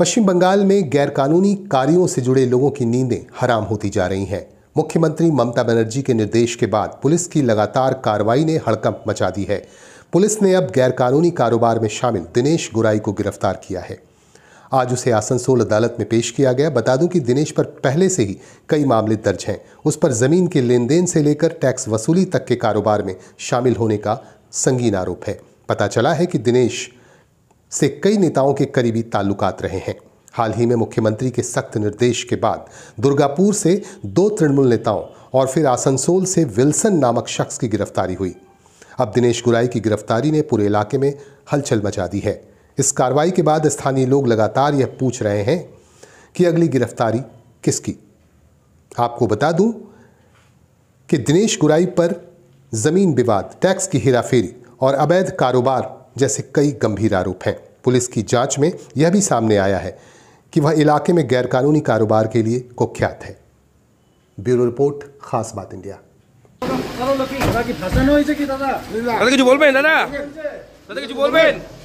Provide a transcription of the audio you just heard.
पश्चिम बंगाल में गैरकानूनी कार्यों से जुड़े लोगों की नींदें हराम होती जा रही हैं मुख्यमंत्री ममता बनर्जी के निर्देश के बाद पुलिस की लगातार कार्रवाई ने हड़कंप मचा दी है पुलिस ने अब गैरकानूनी कारोबार में शामिल दिनेश गुराई को गिरफ्तार किया है आज उसे आसनसोल अदालत में पेश किया गया बता दूं कि दिनेश पर पहले से ही कई मामले दर्ज हैं उस पर ज़मीन के लेन देन से लेकर टैक्स वसूली तक के कारोबार में शामिल होने का संगीन आरोप है पता चला है कि दिनेश से कई नेताओं के करीबी ताल्लुकात रहे हैं हाल ही में मुख्यमंत्री के सख्त निर्देश के बाद दुर्गापुर से दो तृणमूल नेताओं और फिर आसनसोल से विल्सन नामक शख्स की गिरफ्तारी हुई अब दिनेश गुराई की गिरफ्तारी ने पूरे इलाके में हलचल मचा दी है इस कार्रवाई के बाद स्थानीय लोग लगातार यह पूछ रहे हैं कि अगली गिरफ्तारी किसकी आपको बता दूं कि दिनेश गुराई पर ज़मीन विवाद टैक्स की हेराफेरी और अवैध कारोबार जैसे कई गंभीर आरोप हैं पुलिस की जांच में यह भी सामने आया है कि वह इलाके में गैरकानूनी कारोबार के लिए कुख्यात है ब्यूरो रिपोर्ट खास बात इंडिया